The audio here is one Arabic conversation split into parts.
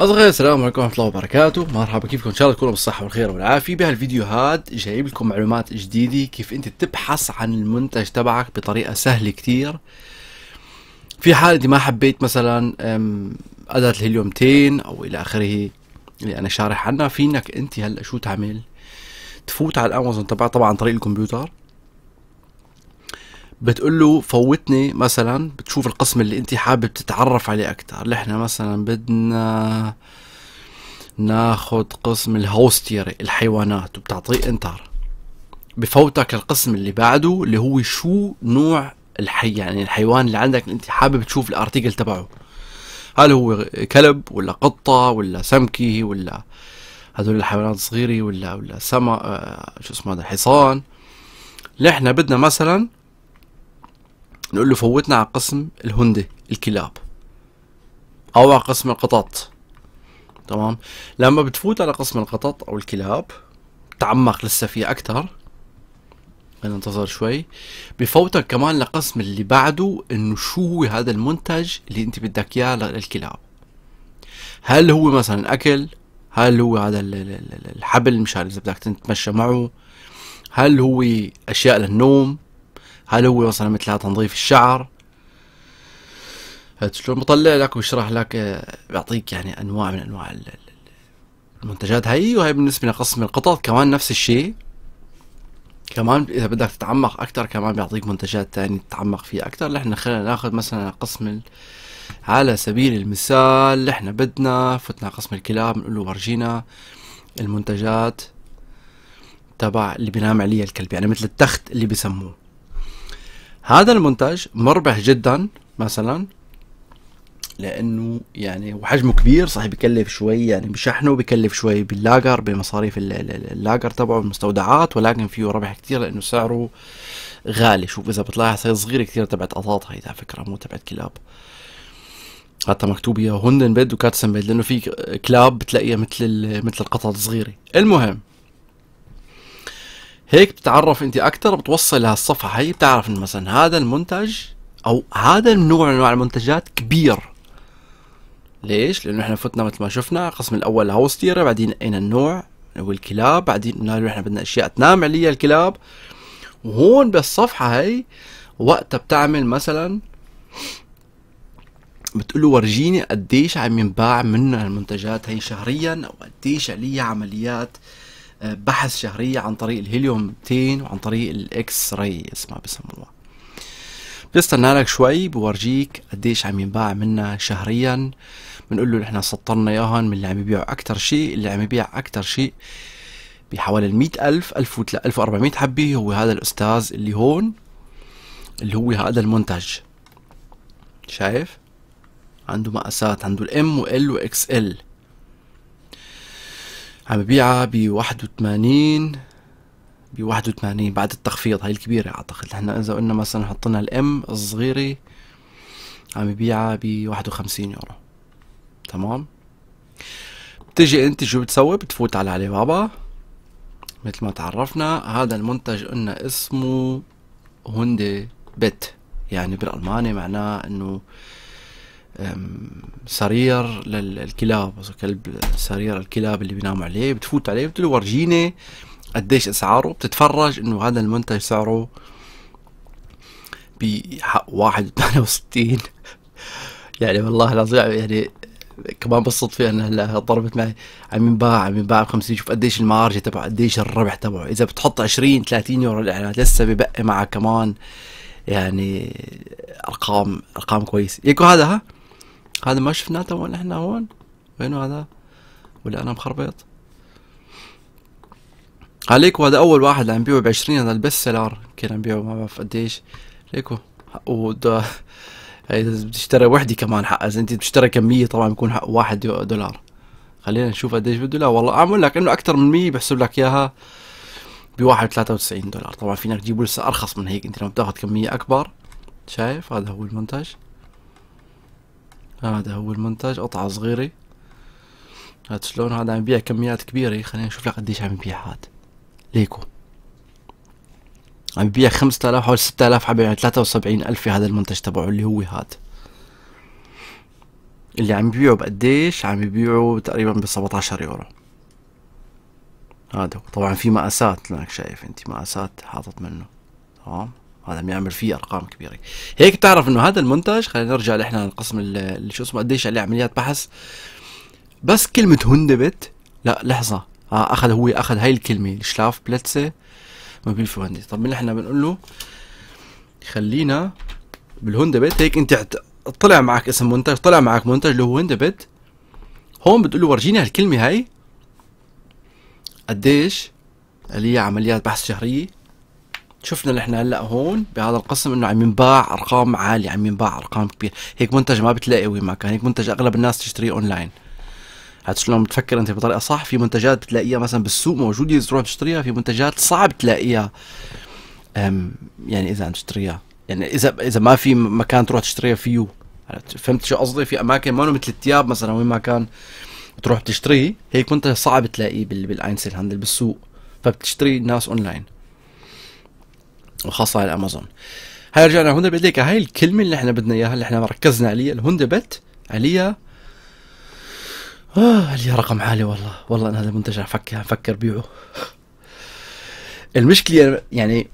اصدقائي السلام عليكم ورحمه الله وبركاته مرحبا كيفكم ان شاء الله تكونوا بالصحه والخير والعافيه بهالفيديو هاد جايب لكم معلومات جديده كيف انت تبحث عن المنتج تبعك بطريقه سهله كتير في حال انت ما حبيت مثلا اداه الهيليوم او الى اخره اللي انا شارح عنها في انك انت هلا شو تعمل تفوت على الامازون تبعك طبعا عن طريق الكمبيوتر بتقول له فوتني مثلا بتشوف القسم اللي انت حابب تتعرف عليه اكثر نحن مثلا بدنا ناخذ قسم الهوستيري الحيوانات وبتعطيه انتر بفوتك القسم اللي بعده اللي هو شو نوع الحي يعني الحيوان اللي عندك اللي انت حابب تشوف الارتيكل تبعه هل هو كلب ولا قطة ولا سمكي ولا هذول الحيوانات الصغيرة ولا ولا سما آه، شو اسمه هذا حصان نحن بدنا مثلا نقول له فوتنا على قسم الهوندي الكلاب او على قسم القطط تمام لما بتفوت على قسم القطط او الكلاب تعمق لسه فيه اكثر خلينا ننتظر شوي بفوتك كمان لقسم اللي بعده انه شو هو هذا المنتج اللي انت بدك اياه للكلاب هل هو مثلا اكل هل هو هذا الحبل مشان اذا بدك تتمشى معه هل هو اشياء للنوم هل هو مثلا مثلها تنظيف الشعر شلون بطلع لك ويشرح لك آه، بيعطيك يعني انواع من انواع المنتجات هي وهي بالنسبه لقسم القطط كمان نفس الشيء كمان اذا بدك تتعمق اكثر كمان بيعطيك منتجات تانية تتعمق فيها اكثر نحن خلينا ناخذ مثلا قسم على سبيل المثال نحن بدنا فتنا قسم الكلاب بنقول له ورجينا المنتجات تبع اللي بينام عليها الكلب يعني مثل التخت اللي بسموه هذا المنتج مربح جدا مثلا لانه يعني وحجمه كبير صح بكلف شوي يعني بشحنه بكلف شوي باللاجر بمصاريف اللاجر تبعه المستودعات ولكن فيه ربح كثير لانه سعره غالي شوف اذا بتلاحظ هي صغيره كثير تبعت قطاط هي على فكره مو تبعت كلاب حتى مكتوب يا هندن بيد وكاتسن بيد لانه في كلاب بتلاقيها مثل مثل القطط الصغيره المهم هيك بتتعرف انت اكثر بتوصل لهالصفحه هي بتعرف ان مثلا هذا المنتج او هذا النوع من انواع المنتجات كبير ليش؟ لانه احنا فتنا مثل ما شفنا القسم الاول لهوس بعدين لقينا النوع والكلاب بعدين قلنا له احنا بدنا اشياء تنام عليها الكلاب وهون بالصفحه هي وقتها بتعمل مثلا بتقول له ورجيني قديش عم ينباع منها المنتجات هي شهريا او قديش عليها عمليات آه بحث شهرية عن طريق الهيليوم 200 وعن طريق الاكس راي اسمها بسموها بيستنى لك شوي بورجيك قديش عم ينباع منا شهريا بنقول له نحن سطرنا ياهن من اللي عم يبيعوا اكثر شيء اللي عم يبيع اكثر شيء بحوالي ال 100000 1000 1400 حبه هو هذا الاستاذ اللي هون اللي هو هذا المنتج شايف عنده مقاسات عنده الام وال واكس ال عم ببيعها ب 81 ب 81 بعد التخفيض هاي الكبيرة اعتقد احنا اذا قلنا مثلا حطينا الام الصغيرة عم ببيعها ب 51 يورو تمام بتجي انت شو بتسوي بتفوت على علي بابا مثل ما تعرفنا هذا المنتج قلنا اسمه هوندي بت يعني بالالماني معناه انه سرير للكلاب كلب سرير الكلاب اللي بيناموا عليه بتفوت عليه بتقول له ورجيني قديش اسعاره بتتفرج انه هذا المنتج سعره ب 61 يعني والله العظيم يعني كمان بالصدفة أنا هلا ضربت معي عم ينباع عم ينباع ب 50 شوف قديش المارجة تبعه قديش الربح تبعه إذا بتحط 20 30 يورو الإعلانات لسه ببقي معك كمان يعني أرقام أرقام كويسة يكو هذا ها هذا ما شفناه تو نحن هون وينو هذا ولا انا مخربط عليكو هذا اول واحد عم بيعه بعشرين هذا البست سيلر كان عم بيعه ما بعرف قديش ليكو وده اذا بتشتري وحده كمان حق اذا انت بتشتري كميه طبعا بيكون حق واحد دولار خلينا نشوف قديش بده لا والله اعمل لك انه اكثر من 100 بحسب لك اياها ب 1.93 دولار طبعا فينك تجيبه لسه ارخص من هيك انت لو بتاخذ كميه اكبر شايف هذا هو المنتج هذا هو المنتج قطعة صغيرة هاد شلون هذا عم يبيع كميات كبيرة خلينا نشوف لك قديش عم يبيع هاد ليكو عم يبيع خمسة آلاف حوالي ستة آلاف عم يبيع يعني ثلاثة وسبعين ألف هذا المنتج تبعه اللي هو هاد اللي عم يبيعه بقديش عم يبيعه تقريبا بسبعة عشر يورو هذا طبعا في مقاسات لانك شايف انت مقاسات حاطط منه تمام هذا بيعمل فيه ارقام كبيره هيك تعرف انه هذا المنتج خلينا نرجع احنا القسم اللي شو اسمه قديش عليه عمليات بحث بس كلمه هندبت لا لحظه آه اخذ هو اخذ هاي الكلمه شلاف بلتسه موبيل فهندي طب نحن بنقول له خلينا بالهندبت هيك انت طلع معك اسم منتج طلع معك منتج اللي هو هندبت هون بتقول له ورجيني هالكلمه هاي قديش اللي هي عمليات بحث شهريه شفنا نحن هلا هون بهذا القسم انه عم ينباع ارقام عاليه عم ينباع ارقام كبيره هيك منتج ما بتلاقي وين ما كان هيك منتج اغلب الناس تشتريه اونلاين هاد شلون بتفكر انت بطريقه صح في منتجات بتلاقيها مثلا بالسوق موجوده تروح تشتريها في منتجات صعب تلاقيها أم يعني اذا عم تشتريها يعني اذا اذا ما في مكان تروح تشتريها فيه فهمت شو قصدي في اماكن ما مثل الثياب مثلا وين ما كان تروح تشتريه هيك منتج صعب تلاقيه بالاينسل هاندل بالسوق فبتشتري الناس اونلاين وخاصه على امازون هاي رجعنا هوندا بيت ليك هاي الكلمه اللي احنا بدنا اياها اللي احنا ركزنا عليها الهوندا بيت عليها آه عليها رقم عالي والله والله انا هذا المنتج افكر افكر بيعه المشكله يعني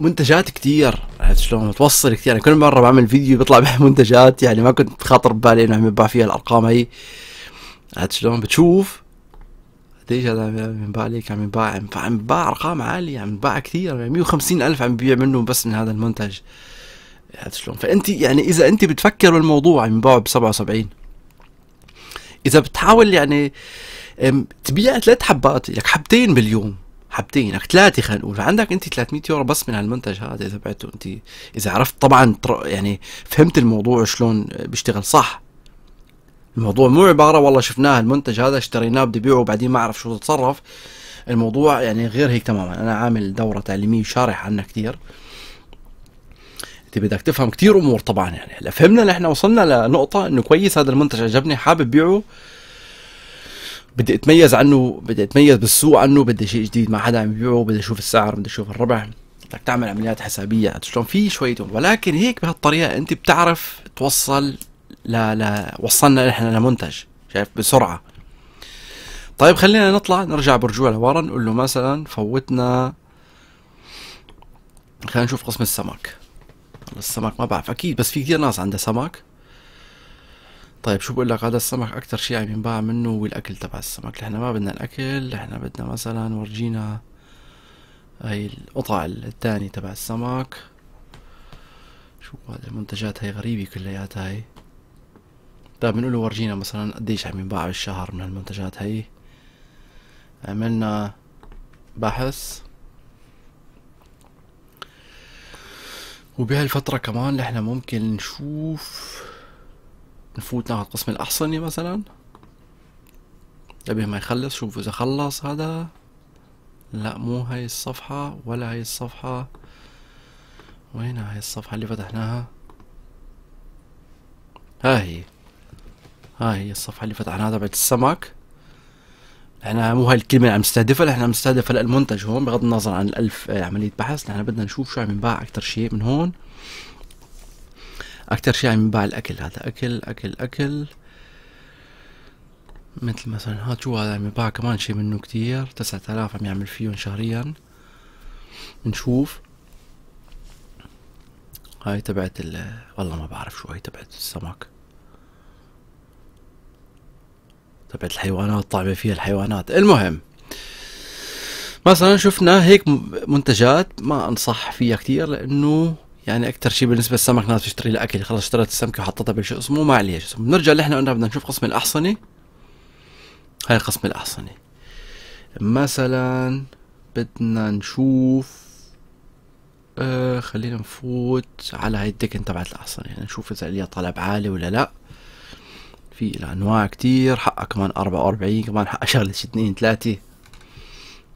منتجات كثير عرفت شلون متوصل كثير يعني كل مره بعمل فيديو بيطلع بها منتجات يعني ما كنت خاطر ببالي انه عم يباع فيها الارقام هي عرفت شلون بتشوف قديش هذا عم ينباع ليك عم ينباع عم ينباع ارقام عاليه عم ينباع كثير 150 الف عم يبيع منه بس من هذا المنتج هذا شلون فانت يعني اذا انت بتفكر بالموضوع عم ينباع ب 77 اذا بتحاول يعني تبيع ثلاث حبات لك حبتين باليوم حبتين لك ثلاثه خلينا نقول عندك انت 300 يورو بس من هالمنتج هذا اذا بعته انت اذا عرفت طبعا يعني فهمت الموضوع شلون بيشتغل صح الموضوع مو عباره والله شفناه المنتج هذا اشتريناه بدي بيعه وبعدين ما اعرف شو تتصرف الموضوع يعني غير هيك تماما انا عامل دوره تعليميه شارح عنها كثير انت بدك تفهم كثير امور طبعا يعني هلا فهمنا نحن وصلنا لنقطه انه كويس هذا المنتج عجبني حابب بيعه بدي اتميز عنه بدي اتميز بالسوق عنه بدي شيء جديد ما حدا عم يبيعه بدي اشوف السعر بدي اشوف الربح بدك تعمل عمليات حسابيه شلون في شويه ولكن هيك بهالطريقه انت بتعرف توصل ل... ل... وصلنا احنا لمنتج شايف بسرعه طيب خلينا نطلع نرجع برجوع لورا نقول له مثلا فوتنا خلينا نشوف قسم السمك السمك ما بعرف اكيد بس في كثير ناس عندها سمك طيب شو بقول لك هذا السمك اكثر شيء عم يعني ينباع منه هو الاكل تبع السمك احنا ما بدنا الاكل احنا بدنا مثلا ورجينا هاي القطع الثاني تبع السمك شو هذا المنتجات هاي غريبه كلياتها هاي طيب بنقول له ورجينا مثلا قديش عم ينباع بالشهر من هالمنتجات هي عملنا بحث وبهالفترة كمان نحن ممكن نشوف نفوت ناخد قسم الأحصنة مثلا قبل ما يخلص شوف إذا خلص هذا لا مو هاي الصفحة ولا هاي الصفحة وين هاي الصفحة اللي فتحناها ها هي ها هي الصفحة اللي فتحناها تبعت السمك احنا مو هاي الكلمة اللي عم نستهدفها احنا عم نستهدف هلا المنتج هون بغض النظر عن الألف آه، عملية بحث نحن بدنا نشوف شو عم ينباع أكتر شيء من هون أكتر شيء عم ينباع الأكل هذا أكل أكل أكل مثل مثلا هاد شو هذا عم ينباع كمان شيء منه كتير تسعة آلاف عم يعمل فيهم شهريا نشوف هاي تبعت ال والله ما بعرف شو هاي تبعت السمك تبعت طيب، الحيوانات طعمة فيها الحيوانات المهم مثلا شفنا هيك منتجات ما انصح فيها كثير لانه يعني اكثر شيء بالنسبه للسمك ناس بتشتري الاكل خلص اشترت السمكه وحطتها بشو اسمه ما عليها شو اسمه بنرجع اللي احنا قلنا بدنا نشوف قسم الاحصنه هاي قسم الاحصنه مثلا بدنا نشوف آه خلينا نفوت على هاي الدكن تبعت الاحصنه يعني نشوف اذا ليها طلب عالي ولا لا في انواع كتير حقها كمان أربعة وأربعين كمان حقها شغلة اثنين ثلاثة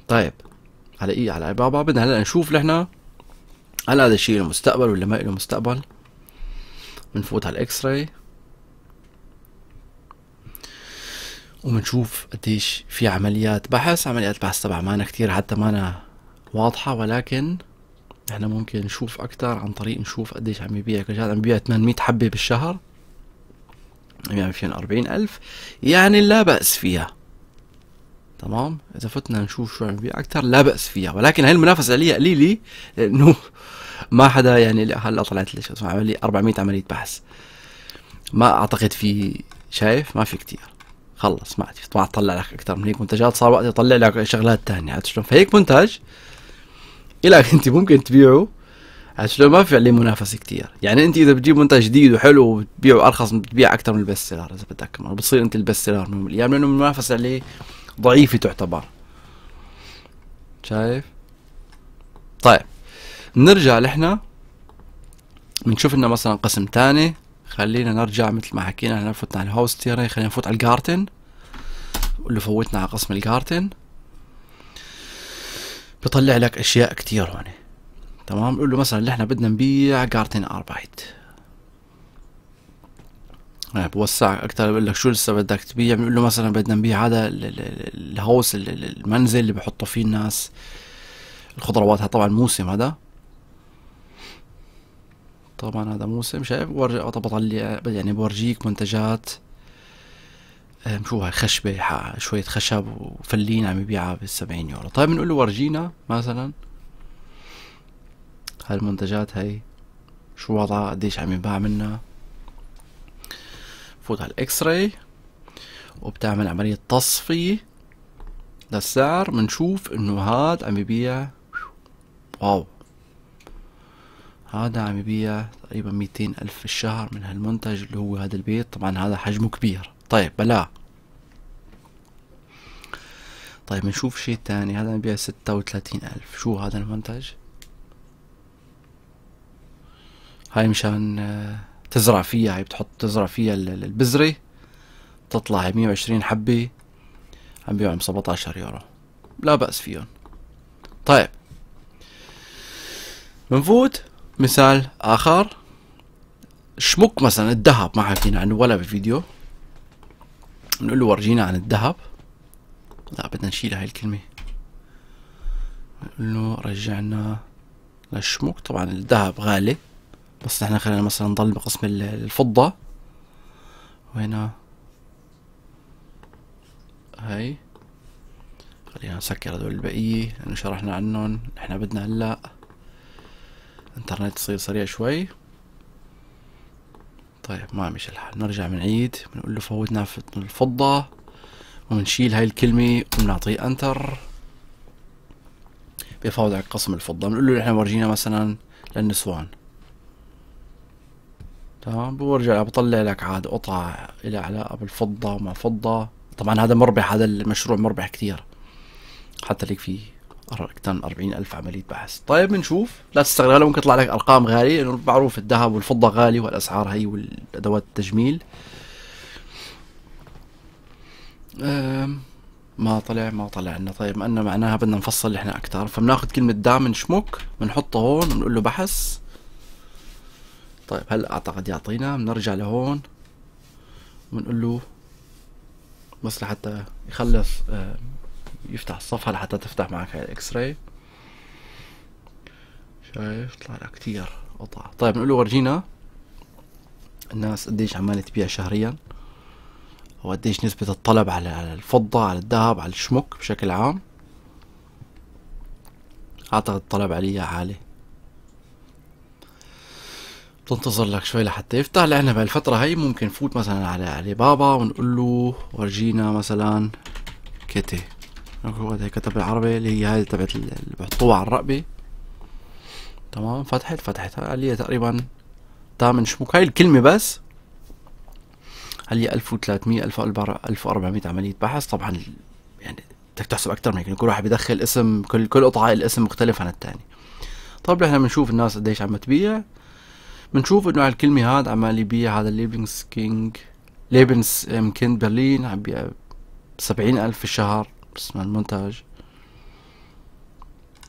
طيب على ايه على بابا بدنا هلا نشوف نحن هل هذا الشيء له مستقبل ولا ما له مستقبل بنفوت على الاكس راي وبنشوف قديش في عمليات بحث عمليات بحث تبع مانا كتير حتى مانا واضحة ولكن احنا ممكن نشوف اكتر عن طريق نشوف قديش عم يبيع كل عم يبيع 800 حبة بالشهر 240 ألف يعني لا بأس فيها تمام إذا فتنا نشوف شو عم يبيع يعني أكثر لا بأس فيها ولكن هاي المنافسة عليها قليلة لأنه ما حدا يعني هلا طلعت لي شو عمل لي 400 عملية بحث ما أعتقد في شايف ما في كثير خلص ما عاد ما طلع لك اكثر من هيك منتجات صار وقت يطلع لك شغلات ثانيه عرفت شلون فهيك منتج الك انت ممكن تبيعه عشان ما في عليه منافسه كثير يعني انت اذا بتجيب منتج جديد وحلو وبتبيعه ارخص بتبيع اكثر من البست سيلر اذا بدك كمان بتصير انت البست سيلر من الايام لانه المنافسه عليه ضعيفه تعتبر شايف طيب نرجع لحنا بنشوف لنا مثلا قسم ثاني خلينا نرجع مثل ما حكينا احنا فتنا على الهاوس تيري خلينا نفوت على الجارتن اللي فوتنا على قسم الجارتن بطلع لك اشياء كثير هون تمام قول له مثلا اللي احنا بدنا نبيع جارتن اربايت طيب، يعني بوسع اكتر بقول لك شو لسه بدك تبيع بنقول له مثلا بدنا نبيع هذا الهوس المنزل اللي بحطوا فيه الناس الخضروات طبعا موسم هذا طبعا هذا موسم شايف ورجع بطلع يعني بورجيك منتجات شو هاي خشبة شوية خشب وفلين عم يبيعها ب 70 يورو طيب بنقول له ورجينا مثلا هالمنتجات هاي شو وضعها قديش عم ينباع منها بفوت على الاكس راي وبتعمل عملية تصفية للسعر بنشوف انه هاد عم يبيع واو هذا عم يبيع تقريبا ميتين ألف في الشهر من هالمنتج اللي هو هذا البيت طبعا هذا حجمه كبير طيب بلا طيب نشوف شيء تاني هذا عم يبيع ستة وثلاثين ألف شو هذا المنتج هاي مشان آه، تزرع فيها هاي بتحط تزرع فيها البذرة تطلع هاي 120 حبة عم بيعهم 17 يورو لا بأس فيهم طيب بنفوت مثال آخر شمك مثلا الذهب ما حكينا عنه ولا بفيديو بنقول له ورجينا عن الذهب لا بدنا نشيل هاي الكلمة بنقول له رجعنا للشموك طبعا الذهب غالي بس نحن خلينا مثلا نضل بقسم الفضة وهنا هاي خلينا نسكر هدول البقية لأنه شرحنا عنهم نحن بدنا هلا انترنت يصير سريع شوي طيب ما مش الحال نرجع بنعيد بنقول له فوتنا الفضة وبنشيل هاي الكلمة وبنعطيه انتر بيفاوض على قسم الفضة بنقول له نحن ورجينا مثلا للنسوان تمام بورجع بطلع لك عاد قطع إلى علاقة بالفضة وما فضة طبعا هذا مربح هذا المشروع مربح كثير حتى لك فيه أكثر من 40 ألف عملية بحث طيب بنشوف لا تستغرب هلا ممكن يطلع لك أرقام غالية لأنه معروف الذهب والفضة غالي والأسعار هي والأدوات التجميل ما طلع ما طلع لنا طيب ما معناها بدنا نفصل احنا اكثر فبناخذ كلمه من شموك بنحطها هون بنقول له بحث طيب هلا اعتقد يعطينا بنرجع لهون بنقول له بس لحتى يخلص آه، يفتح الصفحة لحتى تفتح معك هاي الاكس راي شايف طلع لك كتير قطع طيب بنقول له ورجينا الناس قديش عمالة تبيع شهريا وقديش نسبة الطلب على الفضة على الذهب على الشمك بشكل عام اعتقد الطلب عليها عالي تنتظر لك شوي لحتى يفتح لأن بهالفترة هي ممكن نفوت مثلا على علي بابا ونقول له ورجينا مثلا كتي هو كتب بالعربي اللي هي هاي تبعت اللي بحطوها على الرقبة تمام فتحت فتحت قال لي تقريبا تامن شموك هاي الكلمة بس قال لي 1300 1400 عملية بحث طبعا يعني بدك تحسب اكثر من هيك كل واحد بيدخل اسم كل كل قطعه الاسم مختلف عن الثاني طب احنا بنشوف الناس قديش عم تبيع بنشوف انه هالكلمة هاد عمال يبيع هذا ليبنس كينج ليبنس كينج برلين عم بيع سبعين ألف في الشهر مع المنتج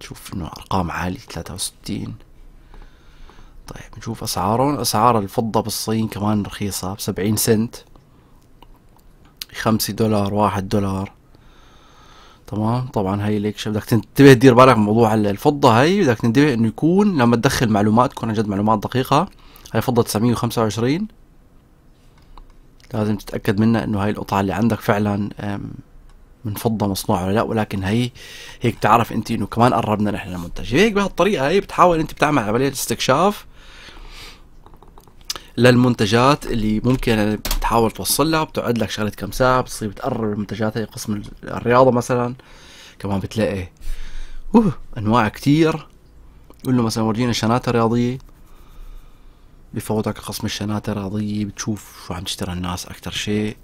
نشوف انه ارقام عالية تلاتة وستين طيب نشوف اسعارهم اسعار الفضة بالصين كمان رخيصة بسبعين سنت خمسة دولار واحد دولار تمام طبعا هاي شو بدك تنتبه تدير بالك موضوع الفضه هاي بدك تنتبه انه يكون لما تدخل معلومات تكون عن جد معلومات دقيقه هاي فضه 925 لازم تتاكد منها انه هاي القطعه اللي عندك فعلا من فضه مصنوعه ولا لا ولكن هي هيك تعرف انت انه كمان قربنا نحن للمنتج هيك بهالطريقه هي بتحاول انت بتعمل عمليه استكشاف للمنتجات اللي ممكن بتحاول توصل لها بتقعد لك شغله كم ساعه بتصير بتقرب المنتجات هي قسم الرياضه مثلا كمان بتلاقي اوه انواع كتير قول له مثلا ورجينا شناتة رياضية بفوتك قسم الشناتة الرياضية بتشوف شو عم تشتري الناس اكثر شيء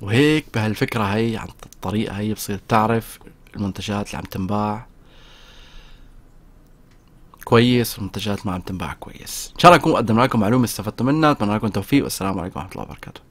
وهيك بهالفكرة هي عن الطريقة هي بصير تعرف المنتجات اللي عم تنباع كويس والمنتجات ما عم تنباع كويس ان شاء الله اكون قدمنا لكم معلومه استفدتوا منها اتمنى لكم التوفيق والسلام عليكم ورحمه الله وبركاته